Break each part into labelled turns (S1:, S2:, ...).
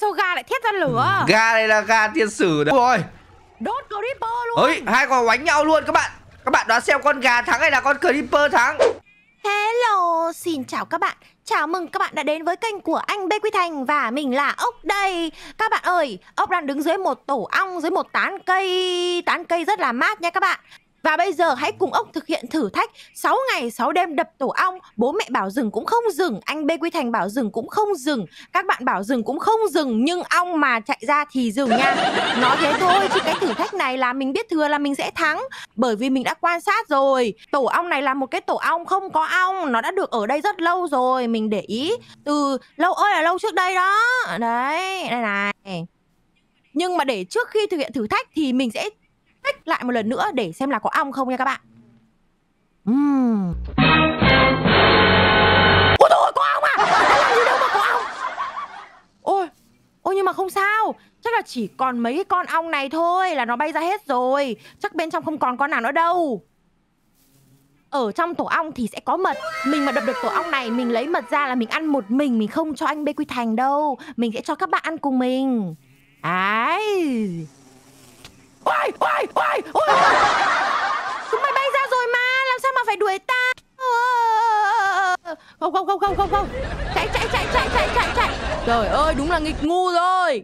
S1: sao gà lại thét ra lửa
S2: ừ, Gà này là gà tiên sử đấy rồi Đốt Creeper luôn Ôi, hai con đánh nhau luôn các bạn Các bạn đoán xem con gà thắng hay là con Creeper thắng
S1: Hello, xin chào các bạn Chào mừng các bạn đã đến với kênh của anh Bê Quy Thành và mình là Ốc đây Các bạn ơi, Ốc đang đứng dưới một tổ ong, dưới một tán cây Tán cây rất là mát nha các bạn và bây giờ hãy cùng ông thực hiện thử thách 6 ngày 6 đêm đập tổ ong Bố mẹ bảo dừng cũng không dừng Anh Bê Quy Thành bảo dừng cũng không dừng Các bạn bảo dừng cũng không dừng Nhưng ong mà chạy ra thì dừng nha Nói thế thôi chứ cái thử thách này là mình biết thừa là mình sẽ thắng Bởi vì mình đã quan sát rồi Tổ ong này là một cái tổ ong không có ong Nó đã được ở đây rất lâu rồi Mình để ý từ lâu ơi là lâu trước đây đó Đấy đây này nhưng mà để trước khi thực hiện thử thách thì mình sẽ tách lại một lần nữa để xem là có ong không nha các bạn. Uhm. Ôi trời có ong à? làm gì đâu mà có ong. Ôi, ôi nhưng mà không sao. Chắc là chỉ còn mấy cái con ong này thôi là nó bay ra hết rồi. Chắc bên trong không còn con nào nữa đâu. Ở trong tổ ong thì sẽ có mật Mình mà đập được tổ ong này Mình lấy mật ra là mình ăn một mình Mình không cho anh Bê Quy Thành đâu Mình sẽ cho các bạn ăn cùng mình Ái Ôi, ôi, ôi, ôi. Mày bay ra rồi mà, làm sao mà phải đuổi ta? Ờ. Không, không, không, không, không, không. Chạy, chạy, chạy, chạy, chạy, chạy, chạy. Trời ơi, đúng là nghịch ngu rồi.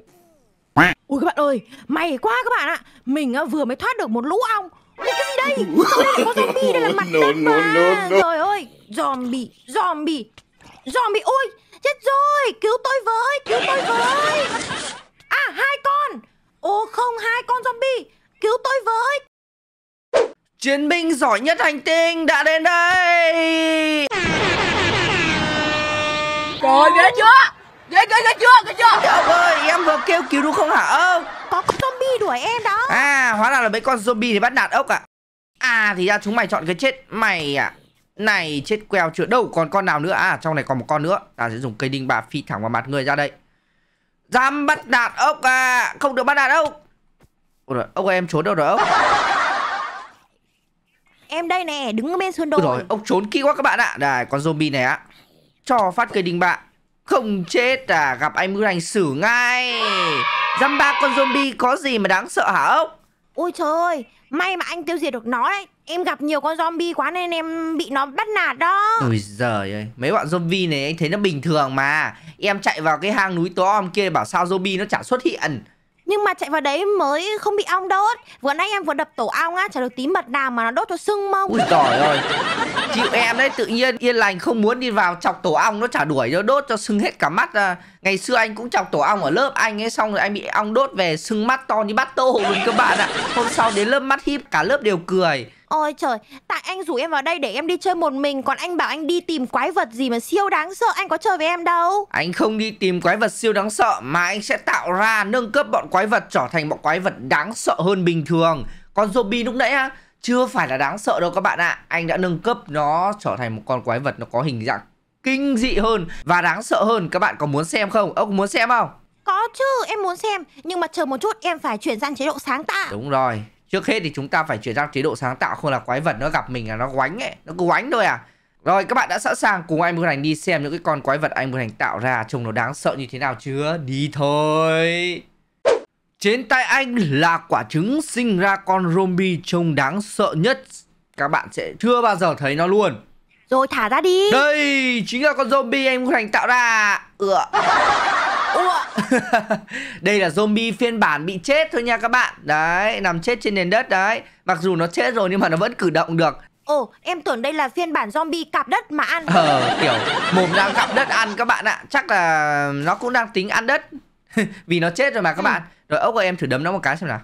S1: Ui các bạn ơi, may quá các bạn ạ. Mình ờ, vừa mới thoát được một lũ ong. Ui, cái gì đây? Đây là có zombie, đây là mặt no, đất no, no, no. Trời ơi, zombie, zombie. Zombie, ôi, chết rồi, cứu tôi với, cứu tôi với. À, hai con. Ồ không, hai con zombie cứu tôi với
S2: Chiến binh giỏi nhất hành tinh đã đến đây Rồi ghê chưa Ghê ghê ghê chưa ghê chưa Trời ơi em vừa kêu cứu đúng không hả ốc Có zombie đuổi em đó À hóa ra là mấy con zombie để bắt nạt ốc à À thì ra chúng mày chọn cái chết mày à Này chết queo chưa đâu còn con nào nữa À trong này còn một con nữa Ta sẽ dùng cây đinh bà phi thẳng vào mặt người ra đây Dám bắt nạt ốc à Không được bắt nạt ốc Ôi rồi, ông ơi em trốn đâu rồi ốc? em đây nè, đứng ở bên sườn đồi. Rồi, ông trốn kỹ quá các bạn ạ. Đài con zombie này á. Cho phát cây đinh bạn. Không chết à, gặp anh mới hành xử ngay. Dăm ba con zombie có gì mà đáng sợ hả ốc? Ôi trời ơi,
S1: may mà anh tiêu diệt được nó đấy. Em gặp nhiều con zombie quá nên em bị nó bắt nạt đó.
S2: Ôi giời ơi, mấy bạn zombie này anh thấy nó bình thường mà. Em chạy vào cái hang núi tối om kia bảo sao zombie nó chả xuất hiện nhưng mà chạy vào đấy mới không bị ong đốt vừa nãy em vừa
S1: đập tổ ong á chả được tí mật nào mà nó đốt cho sưng mông ui giỏi
S2: rồi chịu em đấy tự nhiên yên lành không muốn đi vào chọc tổ ong nó chả đuổi nó đốt cho sưng hết cả mắt à. ngày xưa anh cũng chọc tổ ong ở lớp anh ấy xong rồi anh bị ong đốt về sưng mắt to như bát tô luôn các bạn ạ à. hôm sau đến lớp mắt híp cả lớp đều cười
S1: Ôi trời, tại anh rủ em vào đây để em đi chơi một mình Còn anh bảo anh đi tìm quái vật gì mà siêu đáng sợ Anh có chơi với em đâu
S2: Anh không đi tìm quái vật siêu đáng sợ Mà anh sẽ tạo ra nâng cấp bọn quái vật Trở thành bọn quái vật đáng sợ hơn bình thường Còn zombie lúc nãy á Chưa phải là đáng sợ đâu các bạn ạ à. Anh đã nâng cấp nó trở thành một con quái vật Nó có hình dạng kinh dị hơn Và đáng sợ hơn Các bạn có muốn xem không? Ông muốn xem không?
S1: Có chứ, em muốn xem Nhưng mà chờ một chút em phải chuyển sang chế độ sáng tạo
S2: Đúng rồi trước hết thì chúng ta phải chuyển sang chế độ sáng tạo không là quái vật nó gặp mình là nó quánh ấy nó cứ quánh thôi à rồi các bạn đã sẵn sàng cùng anh Bùi Thành đi xem những cái con quái vật anh Bùi Thành tạo ra trông nó đáng sợ như thế nào chưa? Đi thôi! Trên tay anh là quả trứng sinh ra con Rombi trông đáng sợ nhất. Các bạn sẽ chưa bao giờ thấy nó luôn. Rồi thả ra đi! Đây! Chính là con zombie anh Bùi Thành tạo ra! Ừa! Đây là zombie phiên bản bị chết thôi nha các bạn Đấy, nằm chết trên nền đất đấy Mặc dù nó chết rồi nhưng mà nó vẫn cử động được
S1: Ồ, em tưởng đây là phiên bản zombie cạp đất mà
S2: ăn Ờ, kiểu mồm đang cạp đất ăn các bạn ạ Chắc là nó cũng đang tính ăn đất Vì nó chết rồi mà các ừ. bạn Rồi ốc ơi em thử đấm nó một cái xem nào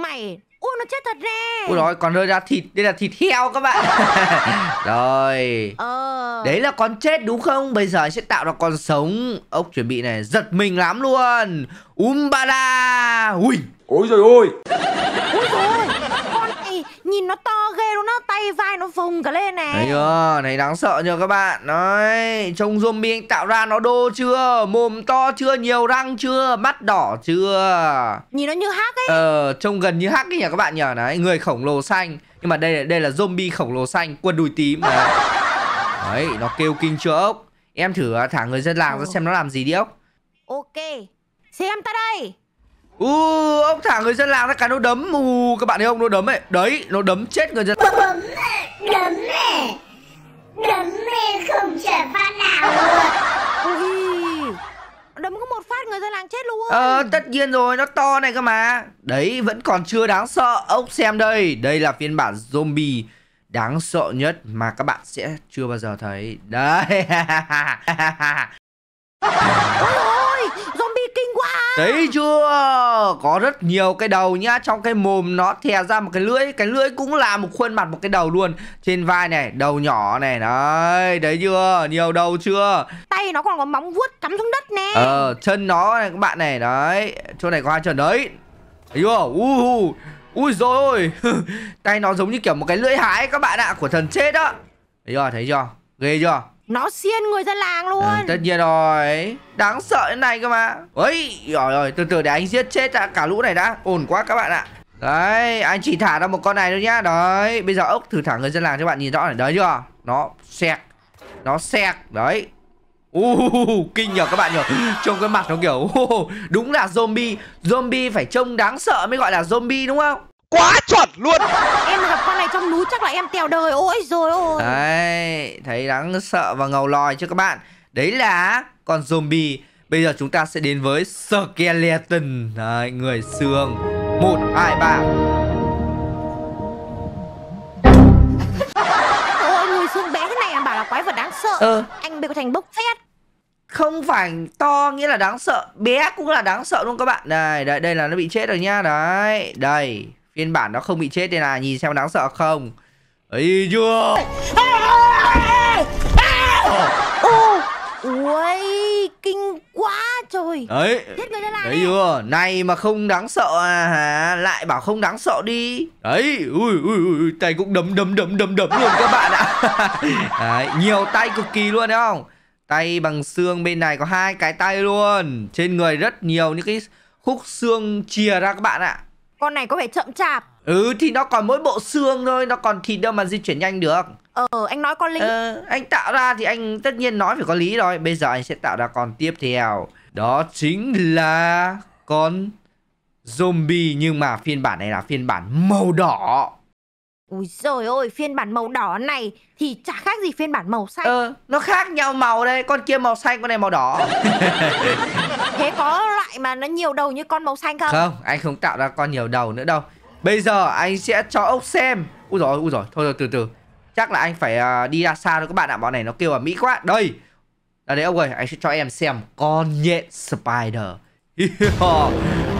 S1: Mày Ui nó chết thật
S2: nè Ui rồi còn rơi ra thịt Đây là thịt heo các bạn Rồi Ờ Đấy là con chết đúng không? Bây giờ sẽ tạo ra con sống. Ốc chuẩn bị này giật mình lắm luôn. Umbada. Ui. Ôi trời ơi.
S1: Ôi trời ơi. Con này nhìn nó to ghê luôn nó tay vai nó vùng cả lên này. Đấy
S2: à, này đáng sợ nhờ các bạn. Đấy, trông zombie anh tạo ra nó đô chưa? Mồm to chưa? Nhiều răng chưa? Mắt đỏ chưa?
S1: Nhìn nó như hắc ấy.
S2: Ờ, trông gần như hắc ấy nhỉ các bạn nhỉ. Đấy, người khổng lồ xanh. Nhưng mà đây đây là zombie khổng lồ xanh, quần đùi tím. Đấy. Đấy, nó kêu kinh chưa ốc. Em thử à, thả người dân làng ra xem nó làm gì đi ốc. Ok, xem ta đây. U, uh, ông thả người dân làng ra cái nó đấm. U, uh, các bạn thấy không? Nó đấm ấy. Đấy, nó đấm chết người dân. Đấm này,
S1: đấm này. Đấm này không trở phát nào
S2: luôn. đấm có một phát người dân làng chết luôn. Ờ, tất nhiên rồi, nó to này cơ mà. Đấy, vẫn còn chưa đáng sợ. Ốc xem đây, đây là phiên bản zombie đáng sợ nhất mà các bạn sẽ chưa bao giờ thấy. Đấy. Ôi ôi, zombie kinh quá. Thấy chưa? Có rất nhiều cái đầu nhá, trong cái mồm nó thè ra một cái lưỡi, cái lưỡi cũng là một khuôn mặt một cái đầu luôn. Trên vai này, đầu nhỏ này, đấy, đấy chưa? Nhiều đầu chưa?
S1: Tay nó còn có móng vuốt
S2: cắm xuống đất nè. Ờ, chân nó này các bạn này, đấy. Chỗ này có hai chân đấy. Thấy chưa? Uh, uh. Ui rồi Tay nó giống như kiểu một cái lưỡi hái các bạn ạ Của thần chết đó Thấy chưa thấy chưa Ghê chưa
S1: nó xiên người dân làng luôn à,
S2: Tất nhiên rồi Đáng sợ thế này cơ mà ấy Rồi rồi từ từ để anh giết chết cả lũ này đã Ổn quá các bạn ạ Đấy anh chỉ thả ra một con này thôi nhá Đấy bây giờ ốc thử thả người dân làng cho bạn nhìn rõ này Đấy chưa Nó xẹt Nó xẹt Đấy Uh, kinh nhờ các bạn nhờ Trông cái mặt nó kiểu uh, Đúng là zombie Zombie phải trông đáng sợ mới gọi là zombie đúng không quá chuẩn luôn em gặp con này trong núi chắc là em tèo đời ôi rồi ôi đấy thấy đáng sợ và ngầu lòi chứ các bạn đấy là con zombie bây giờ chúng ta sẽ đến với skeleton đấy, người xương một hai ba
S1: ôi người xương bé thế này em bảo là quái vật đáng sợ ừ.
S2: anh bị thành bốc phét không phải to nghĩa là đáng sợ bé cũng là đáng sợ luôn các bạn này đây đây là nó bị chết rồi nha đấy đây Phiên bản nó không bị chết đây là nhìn xem đáng sợ không ấy chưa Ôi kinh
S1: quá trời Đấy
S2: Đấy chưa Này mà không đáng sợ à hả Lại bảo không đáng sợ đi Đấy ui, ui, ui Tay cũng đấm đấm đấm đấm đấm luôn các bạn ạ Đấy nhiều tay cực kỳ luôn đấy không Tay bằng xương bên này có hai cái tay luôn Trên người rất nhiều những cái khúc xương chìa ra các bạn ạ
S1: con này có vẻ chậm chạp
S2: Ừ thì nó còn mỗi bộ xương thôi Nó còn thịt đâu mà di chuyển nhanh được Ờ anh nói con lý ờ, Anh tạo ra thì anh tất nhiên nói phải có lý rồi Bây giờ anh sẽ tạo ra con tiếp theo Đó chính là Con zombie Nhưng mà phiên bản này là phiên bản màu đỏ ui rồi ôi phiên bản màu đỏ này thì chả khác gì phiên bản màu xanh. Ờ, nó khác nhau màu đây, con kia màu xanh, con này màu đỏ.
S1: Thế có loại mà nó nhiều đầu như con màu xanh không? Không,
S2: anh không tạo ra con nhiều đầu nữa đâu Bây giờ anh sẽ cho ốc xem Úi dồi, úi dồi, thôi rồi từ từ Chắc là anh phải uh, đi ra xa rồi các bạn ạ Bọn này nó kêu là mỹ quá Đây, là đấy ông ơi, anh sẽ cho em xem Con nhện spider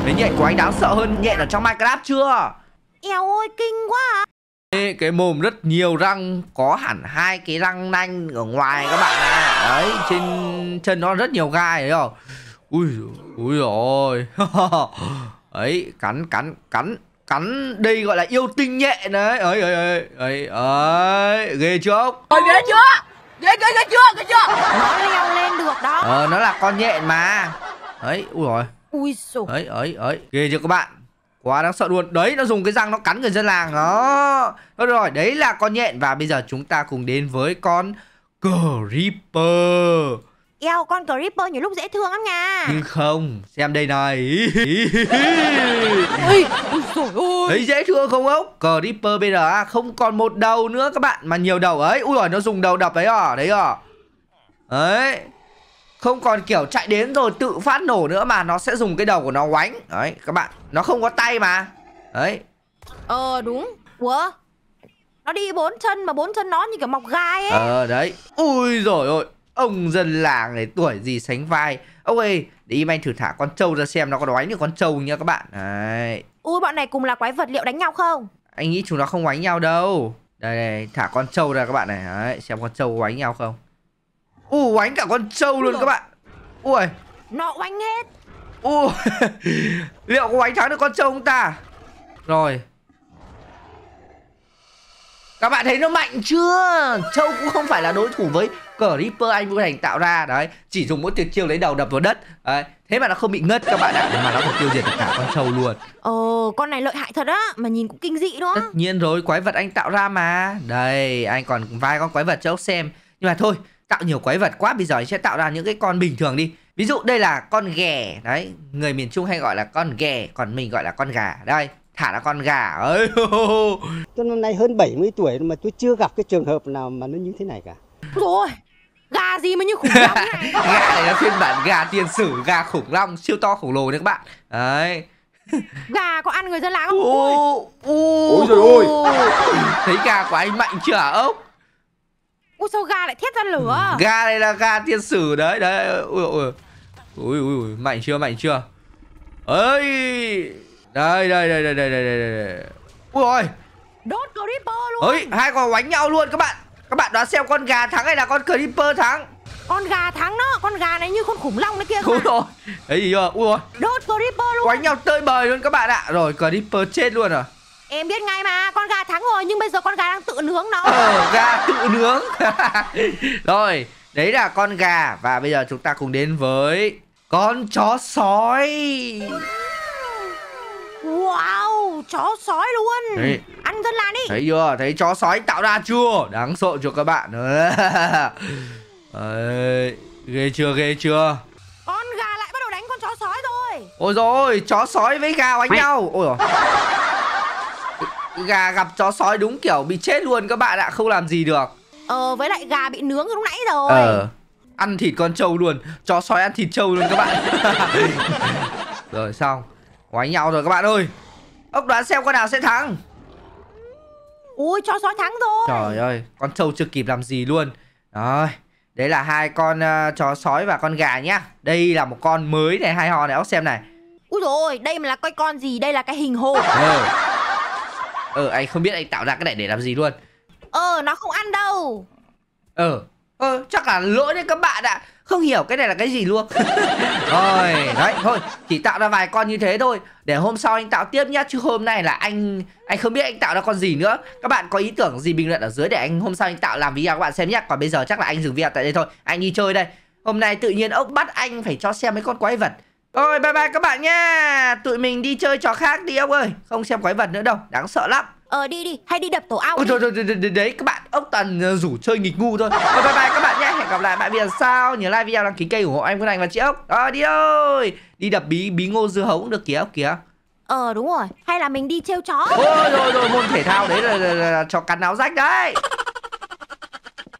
S2: Cái nhện của anh đáng sợ hơn nhện ở trong Minecraft chưa?
S1: Eo ơi, kinh quá
S2: à. cái mồm rất nhiều răng có hẳn hai cái răng nanh ở ngoài các bạn ạ à. đấy trên chân nó rất nhiều gai đấy không Ui, ui rồi ấy cắn cắn cắn cắn đây gọi là yêu tinh nhẹ đấy ấy ấy ấy ấy ấy ghê chưa
S1: ông ghê chưa ghê ghê ghê chưa ghê chưa nó leo lên được đó
S2: ờ nó là con nhện mà ấy ui rồi ui sổ ấy ấy ấy ghê chưa các bạn quá đáng sợ luôn đấy nó dùng cái răng nó cắn người dân làng đó đó rồi đấy là con nhện và bây giờ chúng ta cùng đến với con creeper Eo con Creeper nhiều lúc dễ thương lắm nha Nhưng không Xem đây này
S1: Ôi, ôi dồi Thấy dễ
S2: thương không ốc Creeper bây giờ không còn một đầu nữa các bạn Mà nhiều đầu ấy Ui rồi nó dùng đầu đập đấy à Đấy à Đấy không còn kiểu chạy đến rồi tự phát nổ nữa mà nó sẽ dùng cái đầu của nó quánh. đấy các bạn nó không có tay mà đấy
S1: ờ đúng ủa nó đi bốn chân mà bốn chân nó như kiểu mọc gai ấy ờ
S2: đấy ui rồi ôi Ông dân làng này tuổi gì sánh vai Ông ơi để anh thử thả con trâu ra xem Nó có đánh được con trâu nha các bạn Đấy. Ui bọn này cùng là quái vật liệu đánh nhau không Anh nghĩ chúng nó không đánh nhau đâu Đây này thả con trâu ra các bạn này Đấy, Xem con trâu đánh nhau không Ui đánh cả con trâu luôn các bạn Ui Nó đánh hết Ui Liệu có đánh thắng được con trâu không ta Rồi các bạn thấy nó mạnh chưa? Trâu cũng không phải là đối thủ với creeper anh Vũ Thành tạo ra đấy chỉ dùng mỗi tuyệt chiêu lấy đầu đập vào đất đấy thế mà nó không bị ngất các bạn ạ mà nó còn tiêu diệt được cả con trâu luôn ồ con này lợi
S1: hại thật á mà nhìn cũng kinh dị đó tất
S2: nhiên rồi quái vật anh tạo ra mà đây anh còn vài con quái vật cho ốc xem nhưng mà thôi tạo nhiều quái vật quá bây giờ anh sẽ tạo ra những cái con bình thường đi ví dụ đây là con ghẻ đấy người miền trung hay gọi là con ghẻ còn mình gọi là con gà đây thả là con gà ơi tôi năm nay hơn 70 tuổi mà tôi chưa gặp cái trường hợp nào mà nó như thế này cả
S1: rồi Gà gì mà như khủng long này
S2: Gà này nó phiên bản gà tiền sử Gà khủng long siêu to khổng lồ đấy các bạn Đấy
S1: Gà có ăn người dân lá không? Ôi, ôi, ôi, ôi.
S2: Thấy gà của anh mạnh chưa hả ốc?
S1: Ôi sao gà lại thiết ra lửa
S2: Gà này là gà tiên sử đấy đấy Ui ui ui, ui, ui. Mạnh chưa mạnh chưa Ơi Đây đây đây đây đây đây đây Ui ôi Đốt creeper luôn Ơi hai con đánh nhau luôn các bạn các bạn đoán xem con gà thắng hay là con Creeper thắng Con gà thắng đó Con gà này như con khủng long đấy kia Đúng rồi Ấy gì mà Ui rồi Đốt Creeper luôn Quánh nhau tơi bời luôn các bạn ạ Rồi Creeper chết luôn rồi à?
S1: Em biết ngay mà, con gà thắng rồi nhưng bây giờ con gà đang tự nướng nó. Ờ, gà tự
S2: nướng. rồi, đấy là con gà và bây giờ chúng ta cùng đến với con chó sói. Wow,
S1: chó sói luôn ăn dân làng đi
S2: Thấy chưa Thấy chó sói tạo ra chưa Đáng sợ cho các bạn Đấy, Ghê chưa ghê chưa Con gà lại bắt đầu đánh con chó sói rồi Ôi rồi chó sói với gà đánh nhau Ôi rồi Gà gặp chó sói đúng kiểu bị chết luôn các bạn ạ Không làm gì được Ờ với lại gà bị nướng lúc nãy rồi Ờ ăn thịt con trâu luôn chó sói ăn thịt trâu luôn các bạn rồi xong quánh nhau rồi các bạn ơi ốc đoán xem con nào sẽ thắng Ui cho sói thắng rồi. Trời ơi con trâu chưa kịp làm gì luôn Rồi Đấy là hai con uh, chó sói và con gà nhá Đây là một con mới này hai hò này Ốc xem này
S1: Úi dồi ôi, đây mà là coi con gì Đây là cái hình hồ ờ
S2: Ừ anh không biết anh tạo ra cái này để làm gì luôn Ờ nó không ăn đâu Ờ Ờ, chắc là lỗi đấy các bạn ạ Không hiểu cái này là cái gì luôn Rồi, đấy, thôi Chỉ tạo ra vài con như thế thôi Để hôm sau anh tạo tiếp nhá Chứ hôm nay là anh anh không biết anh tạo ra con gì nữa Các bạn có ý tưởng gì bình luận ở dưới Để anh hôm sau anh tạo làm video các bạn xem nhé Còn bây giờ chắc là anh dừng video tại đây thôi Anh đi chơi đây Hôm nay tự nhiên ốc bắt anh phải cho xem mấy con quái vật Rồi, bye bye các bạn nha Tụi mình đi chơi trò khác đi ông ơi Không xem quái vật nữa đâu, đáng sợ lắm Ờ đi đi, hay đi đập tổ ong Ôi rồi, rồi, rồi đấy các bạn, ốc toàn ờ, rủ chơi nghịch ngu thôi Rồi bye bye các bạn nhé, hẹn gặp lại bạn video sao Nhớ like video, đăng ký kênh ủng hộ em Quân Anh và chị ốc Ờ đi ơi đi đập bí bí ngô dưa hấu cũng được kìa ốc kìa
S1: Ờ đúng rồi, hay là mình đi treo
S2: chó Ôi rồi rồi, môn thể thao đấy là, là, là, là, là chó cắn áo rách đấy